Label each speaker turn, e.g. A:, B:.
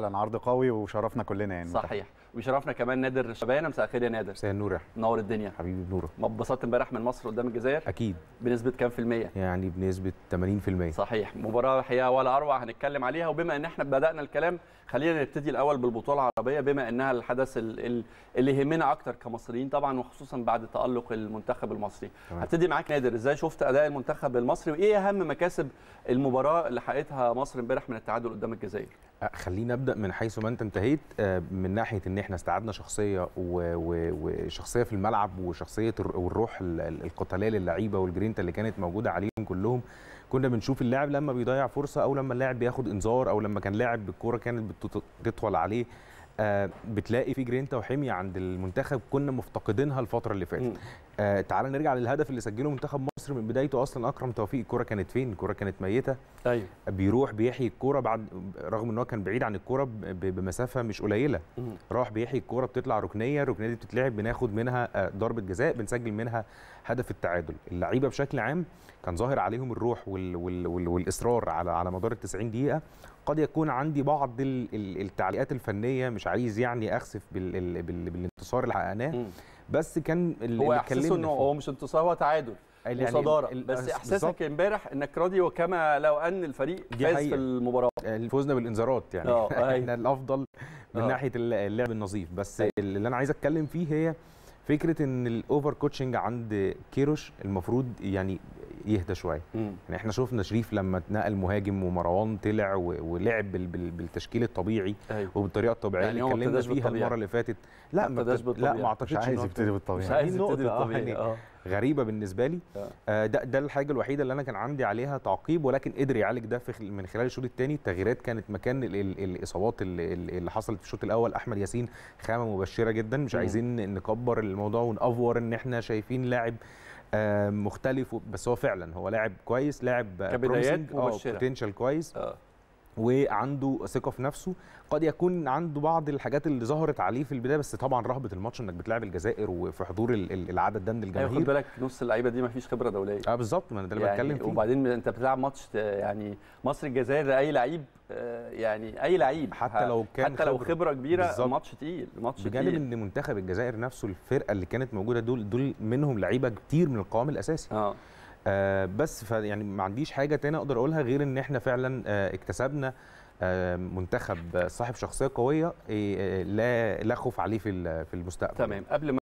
A: فعلا عرض قوي وشرفنا كلنا يعني صحيح ويشرفنا كمان نادر شبانه مساء الخير يا نادر مساء النور يا نور الدنيا حبيبي نور ما اتبسطت امبارح من مصر قدام الجزائر اكيد بنسبه كام في الميه يعني بنسبه 80% صحيح مباراه حقيقه ولا اروع هنتكلم عليها وبما ان احنا بدانا الكلام خلينا نبتدي الاول بالبطوله العربيه بما انها الحدث اللي يهمنا اكتر كمصريين طبعا وخصوصا بعد تالق المنتخب المصري هبتدي معاك نادر ازاي شفت اداء المنتخب المصري وايه اهم مكاسب المباراه اللي حققتها مصر امبارح من التعادل قدام الجزائر آه، خلينا ابدا
B: من حيث ما انت انتهيت آه، من ناحيه ان احنا استعدنا شخصيه وشخصيه في الملعب وشخصيه والروح القتاليه للعيبه والجرينتا اللي كانت موجوده عليهم كلهم كنا بنشوف اللاعب لما بيضيع فرصه او لما اللاعب بياخد انذار او لما كان لاعب بالكوره كانت بتطول عليه آه، بتلاقي في جرينتا وحميه عند المنتخب كنا مفتقدينها الفتره اللي فاتت آه، تعال نرجع للهدف اللي سجله منتخب مصر من بدايته اصلا اكرم توفيق الكوره كانت فين الكوره كانت ميته ايوه بيروح بيحيي الكوره بعد رغم ان هو كان بعيد عن الكوره بمسافه مش قليله راح بيحيي الكوره بتطلع ركنيه الركنيه دي بتتلعب بناخد منها آه، ضربه جزاء بنسجل منها هدف التعادل اللعيبه بشكل عام كان ظاهر عليهم الروح وال... وال... وال... والاصرار على على مدار ال 90 دقيقه قد يكون عندي بعض التعليقات الفنيه مش عايز يعني اخسف بالانتصار اللي حققناه بس كان اللي هو احساسه انه هو
A: مش انتصار هو تعادل يعني وصداره بس احساسك امبارح انك راضي وكما لو ان الفريق فاز في
B: المباراه يعني فوزنا بالانذارات يعني آه، احنا أيوه. الافضل من أوه. ناحيه اللعب النظيف بس اللي انا عايز اتكلم فيه هي فكره ان الاوفر كوتشنج عند كيروش المفروض يعني يهدى شويه يعني احنا شفنا شريف لما اتنقل مهاجم ومروان طلع ولعب بالتشكيل الطبيعي أيوة. وبالطريقه الطبيعيه يعني اللي اتكلمنا فيها المره اللي فاتت لا ما لا ما اعتقدش عايز يبتدي بالطبيعي مش عايز يبتدي بالطبيعي يعني غريبه بالنسبه لي اه. آه ده ده الحاجه الوحيده اللي انا كان عندي عليها تعقيب ولكن قدر يعالج ده في من خلال الشوط الثاني التغييرات كانت مكان ال ال الاصابات اللي, اللي حصلت في الشوط الاول احمد ياسين خامه مبشره جدا مش عايزين نكبر الموضوع ونافور ان احنا شايفين لاعب آه، مختلف بس هو فعلا هو لاعب كويس لاعب كبدايات مبشره آه، بوتنشال كويس آه. وعنده ثقه في نفسه قد يكون عنده بعض الحاجات اللي ظهرت عليه في البدايه بس طبعا رهبه الماتش انك بتلاعب الجزائر وفي حضور العدد ده من
A: الجماهير أيوة خد بالك نص اللعيبه دي ما فيش خبره دوليه اه بالظبط ما انا ده اللي يعني بتكلم فيه وبعدين انت بتلعب ماتش يعني مصر الجزائر اي لعيب آه، يعني اي لعيب حتى لو كان حتى لو خبره, خبرة كبيره بالزبط. ماتش
B: تقيل ماتش بجانب ان منتخب الجزائر نفسه الفرقه اللي كانت موجوده دول دول منهم لعيبه كتير من القوام الاساسي اه آه، بس يعني ما عنديش حاجه تاني اقدر اقولها غير ان احنا فعلا آه، اكتسبنا آه، منتخب صاحب شخصيه قويه إيه، إيه، لا لا خوف عليه في في المستقبل تمام قبل ما